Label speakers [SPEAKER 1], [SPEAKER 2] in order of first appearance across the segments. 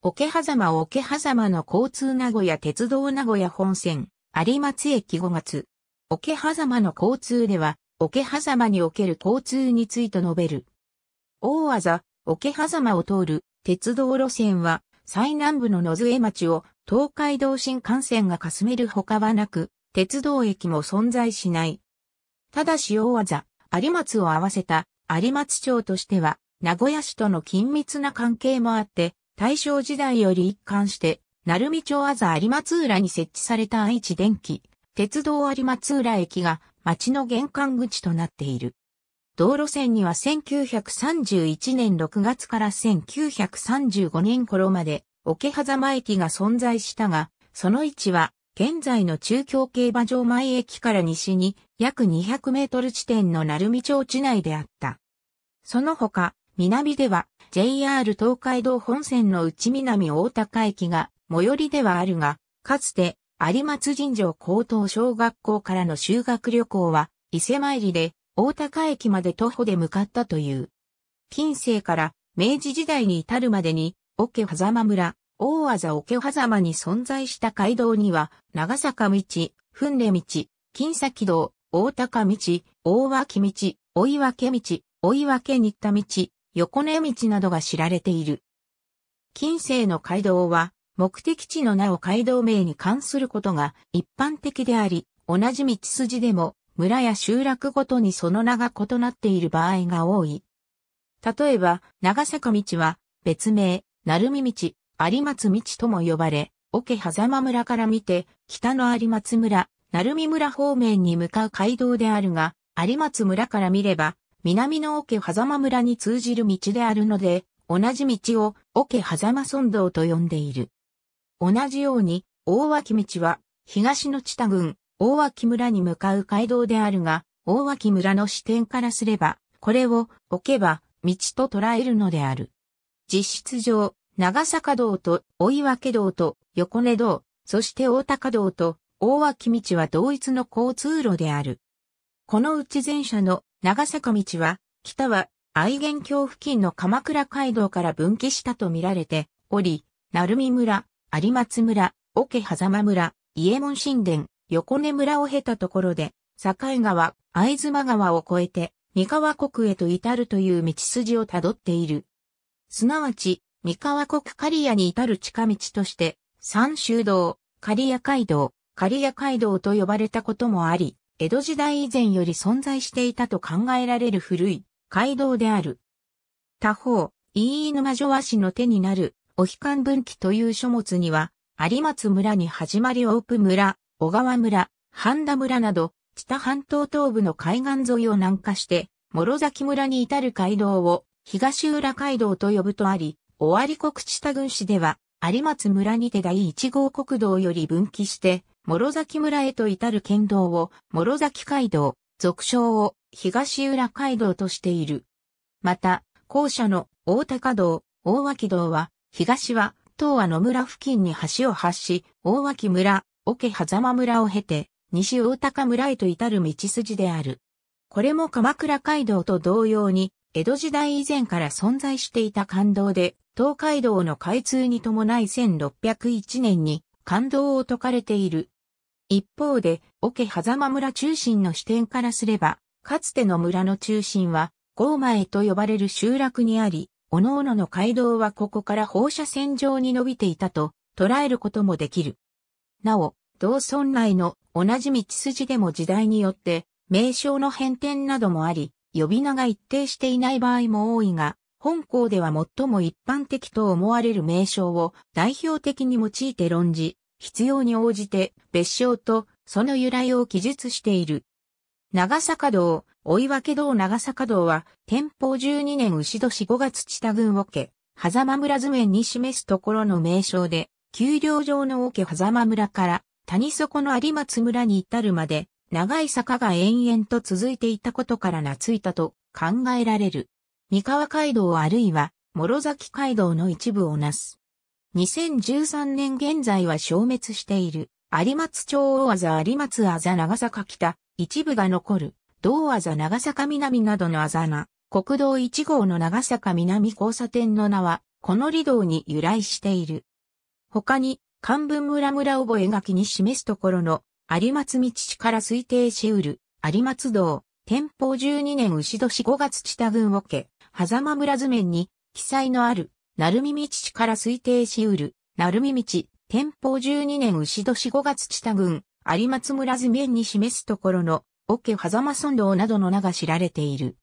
[SPEAKER 1] 桶狭間桶狭間の交通名古屋鉄道名古屋本線、有松駅5月。桶狭間の交通では、桶狭間における交通について述べる。大技、桶狭間を通る鉄道路線は、最南部の野添町を東海道新幹線がかすめるほかはなく、鉄道駅も存在しない。ただし大技、有松を合わせた有松町としては、名古屋市との緊密な関係もあって、大正時代より一貫して、鳴海町あざ有松浦に設置された愛知電機、鉄道有松浦駅が町の玄関口となっている。道路線には1931年6月から1935年頃まで、桶狭間駅が存在したが、その位置は、現在の中京競馬場前駅から西に約200メートル地点の鳴海町地内であった。その他、南では JR 東海道本線の内南大高駅が最寄りではあるが、かつて有松神城高等小学校からの修学旅行は伊勢参りで大高駅まで徒歩で向かったという。近世から明治時代に至るまでに、桶狭間村、大技桶狭間に存在した街道には、長坂道、ん礼道、金崎道、大高道、大脇道、追分道、追分新田道、横根道などが知られている。近世の街道は、目的地の名を街道名に関することが一般的であり、同じ道筋でも村や集落ごとにその名が異なっている場合が多い。例えば、長坂道は別名、鳴海道、有松道とも呼ばれ、桶狭間村から見て、北の有松村、鳴海村方面に向かう街道であるが、有松村から見れば、南の桶狭間村に通じる道であるので、同じ道を桶狭間村道と呼んでいる。同じように、大脇道は、東の地田郡、大脇村に向かう街道であるが、大脇村の視点からすれば、これを置けば、道と捉えるのである。実質上、長坂道と追分道と横根道、そして大高道と大脇道は同一の交通路である。このうち前者の長坂道は、北は愛媛峡付近の鎌倉街道から分岐したと見られており、鳴海村、有松村、桶狭間村、伊右衛門神殿、横根村を経たところで、境川、藍妻川を越えて、三河国へと至るという道筋をたどっている。すなわち、三河国刈谷に至る近道として、三州道、刈谷街道、刈谷街道と呼ばれたこともあり、江戸時代以前より存在していたと考えられる古い街道である。他方、飯沼女和氏の手になる、お悲観分岐という書物には、有松村に始まり大プ村、小川村、半田村など、北半島東部の海岸沿いを南下して、諸崎村に至る街道を東浦街道と呼ぶとあり、尾張国知多郡市では、有松村にて第1号国道より分岐して、諸崎村へと至る県道を、諸崎街道、俗称を東浦街道としている。また、校舎の大高道、大脇道は、東は、東和野村付近に橋を発し、大脇村、桶狭間村を経て、西大高村へと至る道筋である。これも鎌倉街道と同様に、江戸時代以前から存在していた感動で、東海道の開通に伴い1601年に感動を解かれている一方で、桶狭間村中心の視点からすれば、かつての村の中心は、ゴ前と呼ばれる集落にあり、各々の街道はここから放射線状に伸びていたと捉えることもできる。なお、同村内の同じ道筋でも時代によって名称の変転などもあり、呼び名が一定していない場合も多いが、本校では最も一般的と思われる名称を代表的に用いて論じ、必要に応じて別称とその由来を記述している。長坂道、追分道長坂道は、天保12年牛年5月千田郡桶、狭間村図面に示すところの名称で、丘陵上の桶狭間村から谷底の有松村に至るまで、長い坂が延々と続いていたことから懐いたと考えられる。三河街道あるいは、諸崎街道の一部をなす。2013年現在は消滅している、有松町大技有松あざ長坂北、一部が残る、同あざ長坂南などのあざな、国道1号の長坂南交差点の名は、この離道に由来している。他に、漢文村村覚書に示すところの、有松道から推定しうる、有松道、天保12年牛年5月千田郡家、狭間村図面に、記載のある、鳴海道地から推定しうる、鳴海道、天保12年牛年5月知多郡、有松村図面に示すところの、桶狭間村道などの名が知られている。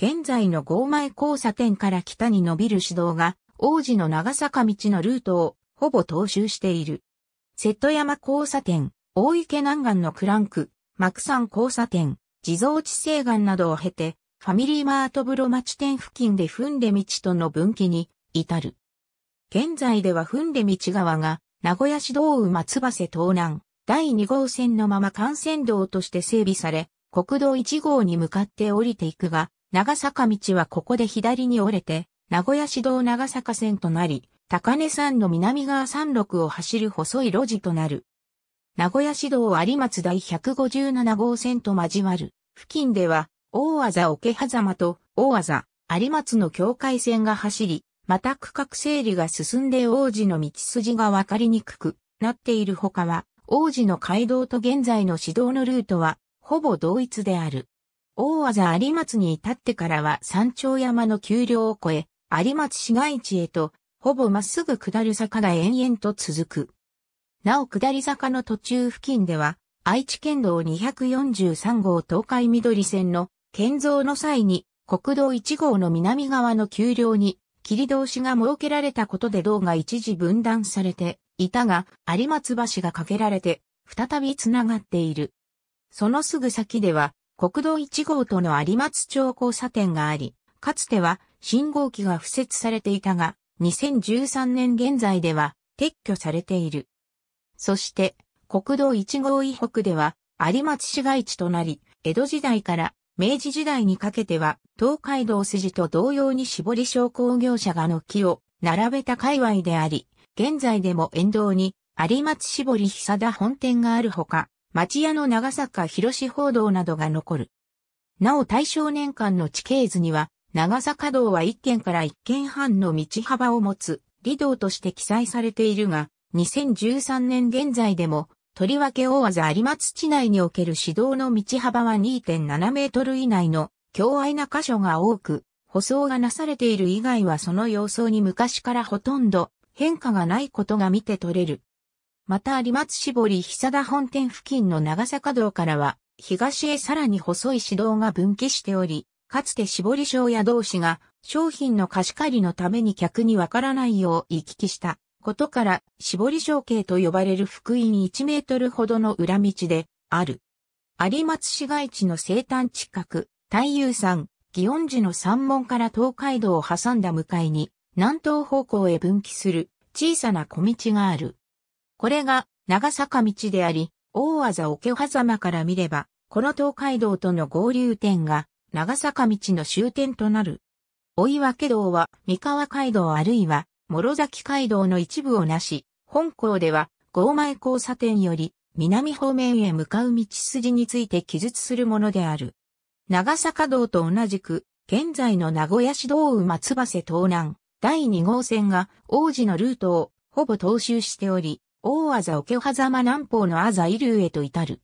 [SPEAKER 1] 現在の豪前交差点から北に伸びる市道が、王子の長坂道のルートを、ほぼ踏襲している。瀬戸山交差点、大池南岸のクランク、幕山交差点、地蔵地西岸などを経て、ファミリーマート風呂町店付近で踏んで道との分岐に至る。現在では踏んで道川が、名古屋市道馬翼東南、第2号線のまま幹線道として整備され、国道1号に向かって降りていくが、長坂道はここで左に折れて、名古屋市道長坂線となり、高根山の南側山麓を走る細い路地となる。名古屋市道有松第157号線と交わる付近では、大技桶狭間と大技有松の境界線が走り、また区画整理が進んで王子の道筋がわかりにくくなっているほかは、王子の街道と現在の市道のルートは、ほぼ同一である。大技有松に至ってからは山頂山の丘陵を越え、有松市街地へと、ほぼまっすぐ下る坂が延々と続く。なお下り坂の途中付近では、愛知県道243号東海緑線の建造の際に、国道1号の南側の丘陵に切通しが設けられたことで道が一時分断されていたが、有松橋が架けられて、再び繋がっている。そのすぐ先では、国道1号との有松町交差点があり、かつては信号機が付設されていたが、2013年現在では撤去されている。そして、国道1号以北では、有松市街地となり、江戸時代から明治時代にかけては、東海道筋と同様に絞り商工業者が軒を並べた界隈であり、現在でも沿道に有松絞り久田本店があるほか、町屋の長坂広志報道などが残る。なお大正年間の地形図には、長坂道は1軒から1軒半の道幅を持つ、離道として記載されているが、2013年現在でもとりわけ大技有松地内における指導の道幅は2.7メートル以内の強愛な箇所が多く、舗装がなされている以外はその様相に昔からほとんど変化がないことが見て取れる。また有松絞り久田本店付近の長坂道からは、東へさらに細い指導が分岐しており、かつて絞り商や同士が商品の貸し借りのために客にわからないよう行き来したことから、絞り小径と呼ばれる福に1メートルほどの裏道で、ある。有松市街地の西端近く、太遊山、祇園寺の山門から東海道を挟んだ向かいに、南東方向へ分岐する小さな小道がある。これが長坂道であり、大技桶狭間から見れば、この東海道との合流点が長坂道の終点となる。追分道は三河街道あるいは諸崎街道の一部をなし、本校では、郷前交差点より、南方面へ向かう道筋について記述するものである。長坂道と同じく、現在の名古屋市道馬つばせ東南、第2号線が、王子のルートを、ほぼ踏襲しており、大あざ桶狭間南方のあざ伊流へと至る。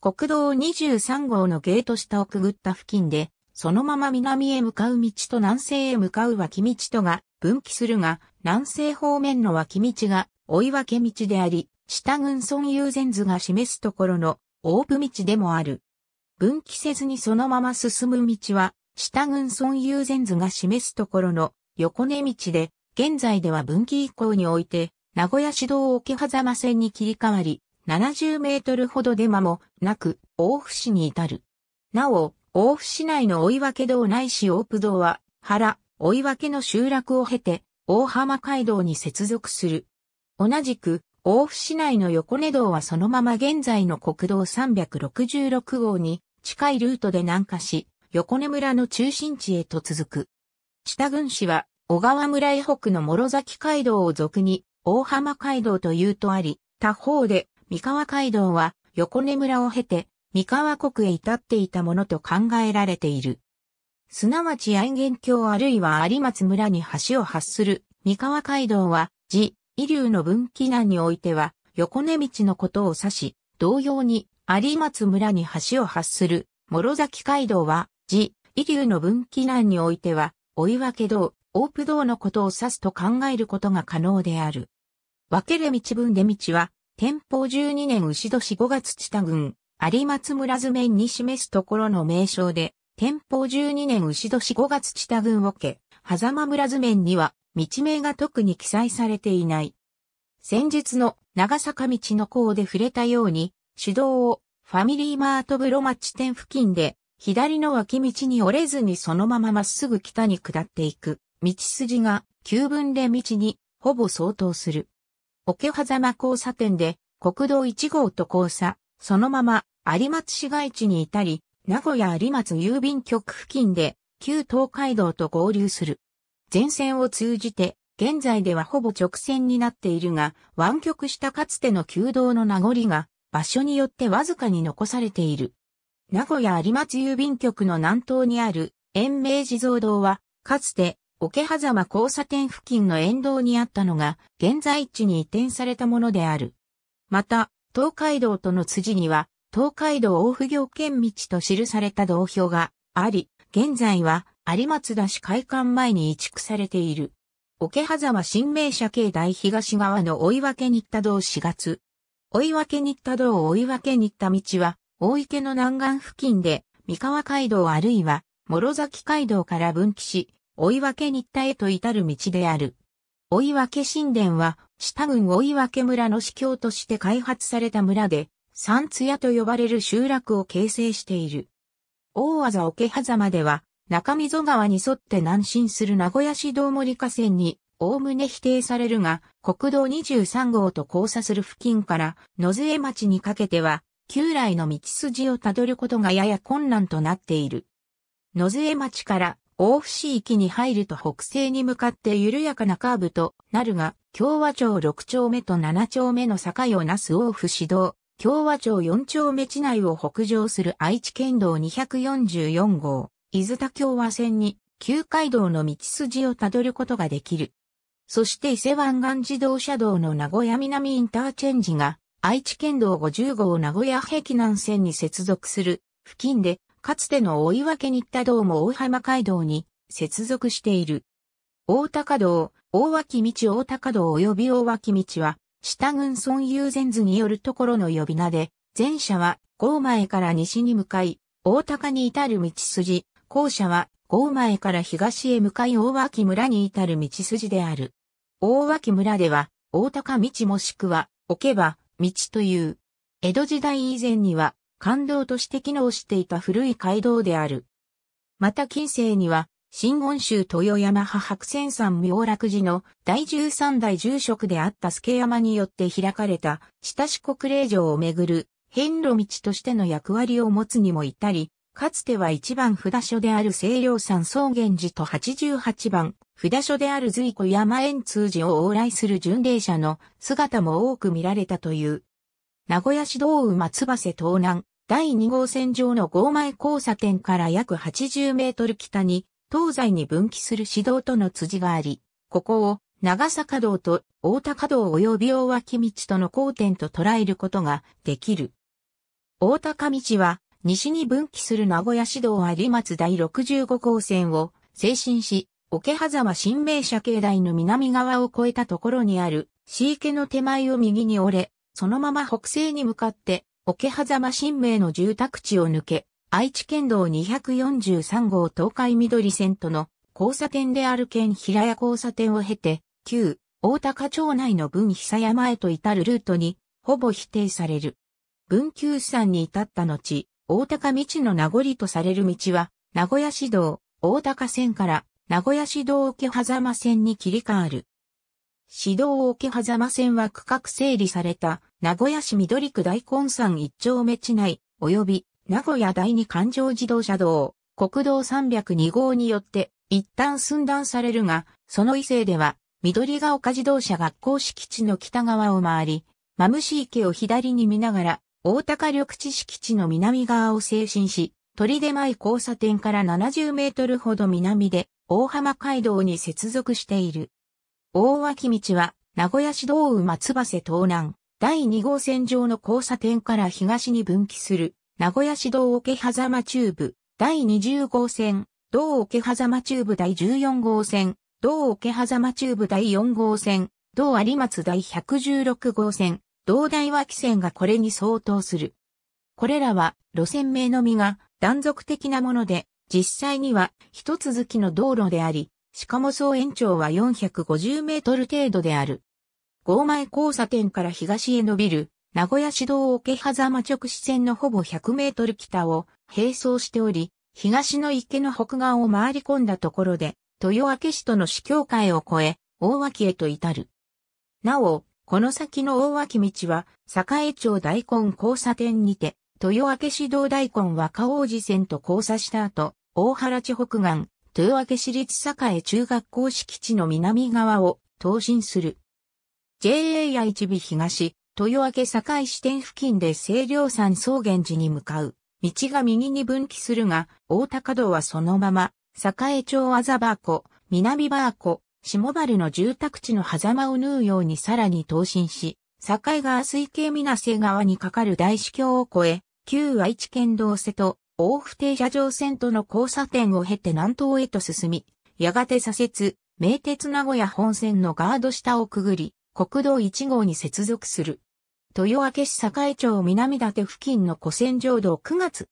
[SPEAKER 1] 国道23号のゲート下をくぐった付近で、そのまま南へ向かう道と南西へ向かう脇道とが分岐するが、南西方面の脇道が追い分け道であり、下群村友禅図が示すところの大府道でもある。分岐せずにそのまま進む道は、下群村友禅図が示すところの横根道で、現在では分岐以降において、名古屋市道桶狭間線に切り替わり、70メートルほどで間もなく、大府市に至る。なお、大府市内の追い分け道ないし大府道は、原、追い分けの集落を経て、大浜街道に接続する。同じく、大府市内の横根道はそのまま現在の国道366号に近いルートで南下し、横根村の中心地へと続く。北多郡市は、小川村以北の諸崎街道を俗に、大浜街道というとあり、他方で、三河街道は、横根村を経て、三河国へ至っていたものと考えられている。すなわち愛元郷あるいは有松村に橋を発する三河街道は、自、伊流の分岐南においては、横根道のことを指し、同様に有松村に橋を発する諸崎街道は、自、伊流の分岐南においては、追分道、大プ道のことを指すと考えることが可能である。分けれ道分で道は、天保12年牛年5月知田郡、有松村図面に示すところの名称で、天保12年牛年5月地田郡桶、狭間村図面には、道名が特に記載されていない。先日の長坂道の項で触れたように、手動をファミリーマートブロマッチ店付近で、左の脇道に折れずにそのまままっすぐ北に下っていく、道筋が急分れ道にほぼ相当する。桶狭間交差点で国道1号と交差、そのまま有松市街地に至り、名古屋有松郵便局付近で、旧東海道と合流する。前線を通じて、現在ではほぼ直線になっているが、湾曲したかつての旧道の名残が、場所によってわずかに残されている。名古屋有松郵便局の南東にある、延命地蔵堂は、かつて、桶狭間交差点付近の沿道にあったのが、現在地に移転されたものである。また、東海道との辻には、東海道大府行県道と記された道標があり、現在は有松田市会館前に移築されている。桶狭間新名社境大東側の追分新田道4月。追分新田道追分新田道は、大池の南岸付近で、三河街道あるいは、諸崎街道から分岐し、追分新田へと至る道である。追分神殿は、下郡追分村の司教として開発された村で、三津屋と呼ばれる集落を形成している。大技桶狭間では、中溝川に沿って南進する名古屋市道森河川に、おおむね否定されるが、国道23号と交差する付近から、野津江町にかけては、旧来の道筋をたどることがやや困難となっている。野津江町から大府市域に入ると北西に向かって緩やかなカーブとなるが、共和町6丁目と7丁目の境をなす大府市道、共和町四丁目地内を北上する愛知県道244号、伊豆田共和線に、旧街道の道筋をたどることができる。そして伊勢湾岸自動車道の名古屋南インターチェンジが、愛知県道50号名古屋壁南線に接続する付近で、かつての大い分けった道も大浜街道に接続している。大高道、大脇道大高道及び大脇道は、下軍村友禅図によるところの呼び名で、前者は豪前から西に向かい、大高に至る道筋、後者は豪前から東へ向かい大脇村に至る道筋である。大脇村では、大高道もしくは、置けば、道という。江戸時代以前には、官道として機能していた古い街道である。また近世には、新言州豊山派白泉山妙楽寺の第13代住職であった助山によって開かれた、下田国霊城をめぐる、遍路道としての役割を持つにも至り、かつては一番札所である清涼山草原寺と八十八番、札所である随古山円通寺を往来する巡礼者の姿も多く見られたという。名古屋市道馬翼東南、第二号線上の豪前交差点から約80メートル北に、東西に分岐する市道との辻があり、ここを長坂道と大高道及び大脇道との交点と捉えることができる。大高道は西に分岐する名古屋市道有松第65号線を精神し、桶狭間新名社境内の南側を越えたところにある、市池の手前を右に折れ、そのまま北西に向かって、桶狭間新名の住宅地を抜け、愛知県道243号東海緑線との交差点である県平屋交差点を経て、旧大高町内の分久山へと至るルートに、ほぼ否定される。分久山に至った後、大高道の名残とされる道は、名古屋市道、大高線から名古屋市道桶狭間線に切り替わる。市道桶狭間線は区画整理された名古屋市緑区大根山一丁目地内及び名古屋第二環状自動車道、国道302号によって一旦寸断されるが、その異性では、緑ヶ丘自動車学校敷地の北側を回り、マムシ池を左に見ながら、大高緑地敷地の南側を精進し、鳥出前交差点から70メートルほど南で、大浜街道に接続している。大脇道は、名古屋市道つ松橋東南、第2号線上の交差点から東に分岐する、名古屋市道桶狭間中部、第20号線、道桶狭間中部第14号線、道桶狭間中部第4号線、道有松第116号線、道大脇線がこれに相当する。これらは路線名のみが断続的なもので、実際には一続きの道路であり、しかも総延長は450メートル程度である。豪前交差点から東へ伸びる名古屋市道桶狭間直視線のほぼ100メートル北を並走しており、東の池の北岸を回り込んだところで、豊明市との市境界を越え、大脇へと至る。なお、この先の大脇道は、栄町大根交差点にて、豊明市道大根若王子線と交差した後、大原地北岸、豊明市立栄中学校敷地の南側を、東進する。JA や一尾東、豊明堺支店付近で清涼山草原寺に向かう。道が右に分岐するが、大高道はそのまま、栄町麻バ湖、南バ湖、下原の住宅地の狭間を縫うようにさらに東進し、境川水系水瀬川に架かる大司橋を越え、旧愛知県道瀬と大府停車場線との交差点を経て南東へと進み、やがて左折、名鉄名古屋本線のガード下をくぐり、国道1号に接続する。豊明市栄町南館付近の古戦場道9月。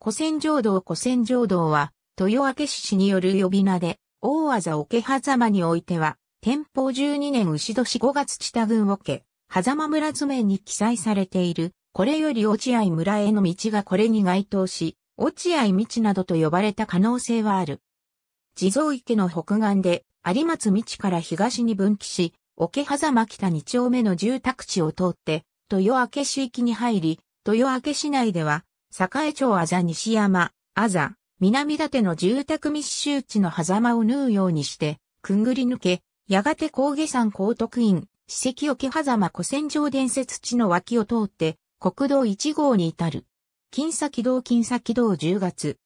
[SPEAKER 1] 古戦場道古戦場道は、豊明市による呼び名で、大技桶狭間においては、天保12年牛年5月地田郡桶、狭間村図面に記載されている、これより落合村への道がこれに該当し、落合道などと呼ばれた可能性はある。地蔵池の北岸で、有松道から東に分岐し、桶狭間北2丁目の住宅地を通って、豊明市域に入り、豊明市内では、栄町あざ西山、あざ、南館の住宅密集地の狭間を縫うようにして、くんぐり抜け、やがて高下山高徳院、史跡沖狭間古戦場伝説地の脇を通って、国道1号に至る。金崎道金崎道10月。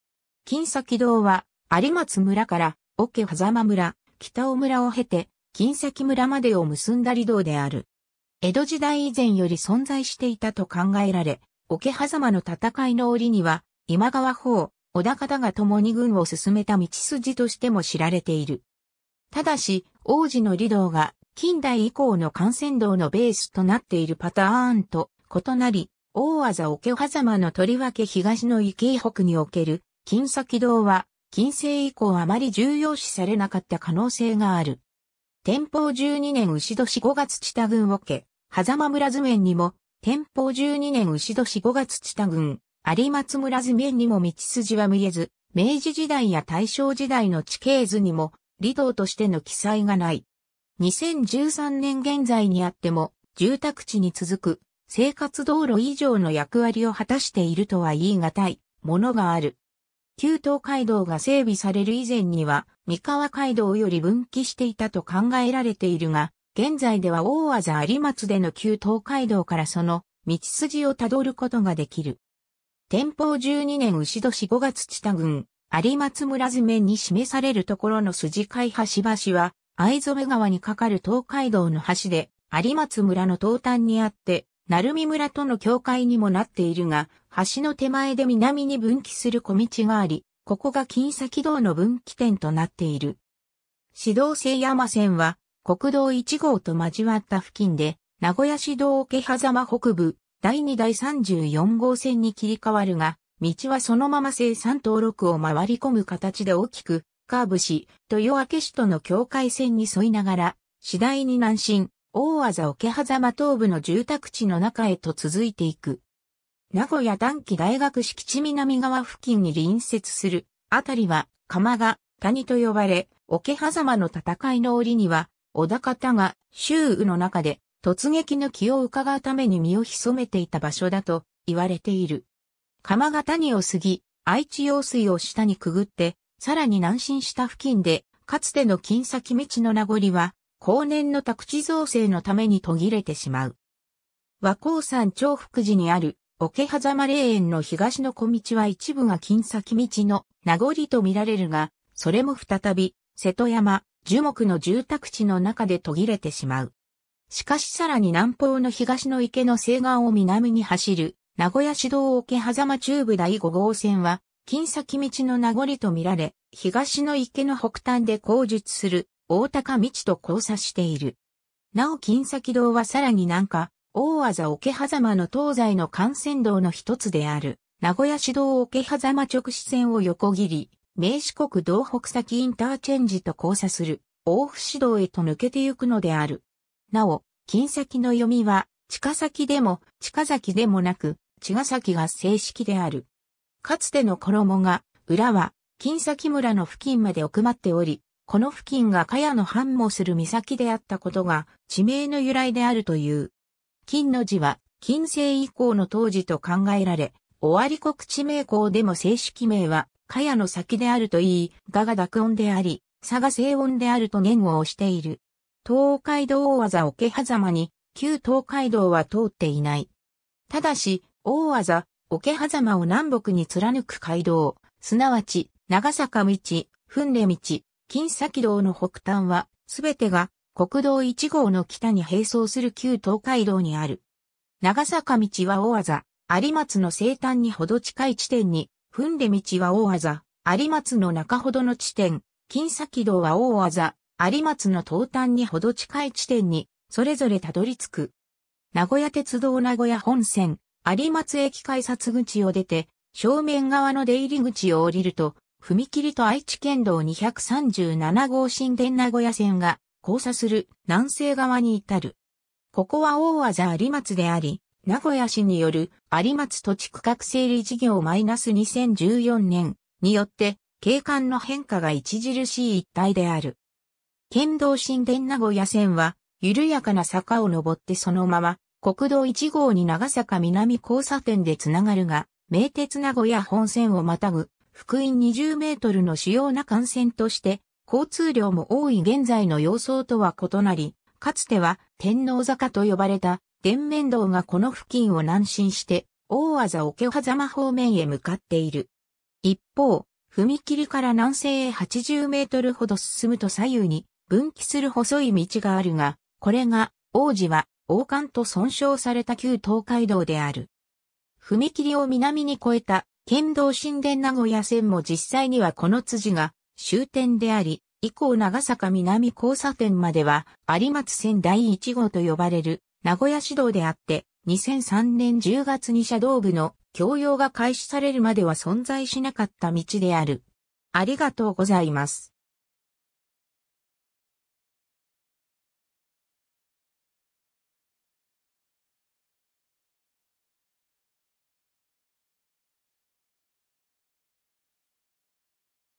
[SPEAKER 1] 金崎道は、有松村から、桶狭間村、北尾村を経て、金崎村までを結んだ離道である。江戸時代以前より存在していたと考えられ、桶狭間の戦いの折には、今川方、小田方が共に軍を進めた道筋としても知られている。ただし、王子の理道が近代以降の幹線道のベースとなっているパターンと異なり、大技桶狭間のとりわけ東の池井北における金先道は、近世以降あまり重要視されなかった可能性がある。天保12年牛年5月知田郡桶、狭間村図面にも、天保12年牛年5月地田郡、有松村図面にも道筋は見えず、明治時代や大正時代の地形図にも、離島としての記載がない。2013年現在にあっても、住宅地に続く、生活道路以上の役割を果たしているとは言い難い、ものがある。旧東海道が整備される以前には、三河街道より分岐していたと考えられているが、現在では大和有松での旧東海道からその道筋をたどることができる。天保12年牛年5月地田郡、有松村図面に示されるところの筋海橋橋は、藍染川に架かる東海道の橋で、有松村の東端にあって、鳴海村との境界にもなっているが、橋の手前で南に分岐する小道があり、ここが金崎道の分岐点となっている。市道西山線は、国道1号と交わった付近で、名古屋市道桶狭間北部、第2第34号線に切り替わるが、道はそのまま生産登録を回り込む形で大きく、カーブし、豊明市との境界線に沿いながら、次第に南進、大技桶狭間東部の住宅地の中へと続いていく。名古屋短期大学敷地南側付近に隣接する、あたりは、釜が谷と呼ばれ、桶狭間の戦いの折には、小田方が周雨の中で突撃の気を伺うために身を潜めていた場所だと言われている。釜が谷を過ぎ、愛知用水を下にくぐって、さらに南進した付近で、かつての金先道の名残は後年の宅地造成のために途切れてしまう。和光山長福寺にある桶狭間霊園の東の小道は一部が金先道の名残と見られるが、それも再び、瀬戸山、樹木の住宅地の中で途切れてしまう。しかしさらに南方の東の池の西岸を南に走る、名古屋市道桶狭間中部第5号線は、金先道の名残と見られ、東の池の北端で工述する大高道と交差している。なお金崎道はさらに南下、大技桶狭間の東西の幹線道の一つである、名古屋市道桶狭間直視線を横切り、名四国道北先インターチェンジと交差する、大府市道へと抜けてゆくのである。なお、金崎の読みは、近崎でも、近崎でもなく、茅ヶ崎が正式である。かつての衣が、裏は、金崎村の付近まで奥まっており、この付近が茅野繁茂する岬であったことが地名の由来であるという。金の字は近世以降の当時と考えられ、尾張国地名校でも正式名は茅野先であるといい、がが濁音であり、佐が静音であると言語をしている。東海道大技桶狭間に、旧東海道は通っていない。ただし、大技、桶狭間を南北に貫く街道、すなわち、長坂道、んで道、金崎道の北端は、すべてが国道1号の北に並走する旧東海道にある。長坂道は大技、有松の西端にほど近い地点に、踏んで道は大技、有松の中ほどの地点、金崎道は大技、有松の東端にほど近い地点に、それぞれたどり着く。名古屋鉄道名古屋本線、有松駅改札口を出て、正面側の出入り口を降りると、踏切と愛知県道237号新田名古屋線が交差する南西側に至る。ここは大技有松であり、名古屋市による有松土地区画整理事業マイナス -2014 年によって景観の変化が著しい一帯である。県道新田名古屋線は緩やかな坂を登ってそのまま国道1号に長坂南交差点でつながるが、名鉄名古屋本線をまたぐ福音20メートルの主要な幹線として、交通量も多い現在の様相とは異なり、かつては天皇坂と呼ばれた伝面道がこの付近を南進して、大技桶狭間方面へ向かっている。一方、踏切から南西へ80メートルほど進むと左右に分岐する細い道があるが、これが王子は王冠と損傷された旧東海道である。踏切を南に越えた剣道神殿名古屋線も実際にはこの辻が終点であり、以降長坂南交差点までは有松線第1号と呼ばれる名古屋市道であって、2003年10月に車道部の供用が開始されるまでは存在しなかった道である。ありがとうございます。